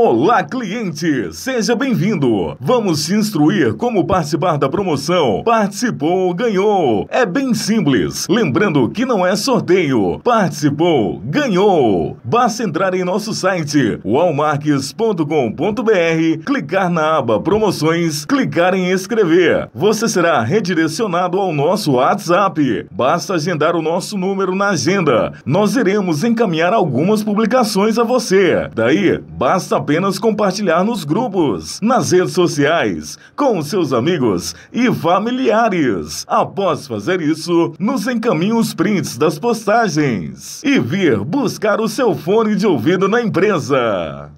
Olá, cliente! Seja bem-vindo! Vamos te instruir como participar da promoção. Participou, ganhou! É bem simples. Lembrando que não é sorteio. Participou, ganhou! Basta entrar em nosso site walmarques.com.br, clicar na aba Promoções, clicar em Escrever. Você será redirecionado ao nosso WhatsApp. Basta agendar o nosso número na agenda. Nós iremos encaminhar algumas publicações a você. Daí, basta apenas compartilhar nos grupos, nas redes sociais, com seus amigos e familiares. Após fazer isso, nos encaminhe os prints das postagens e vir buscar o seu fone de ouvido na empresa.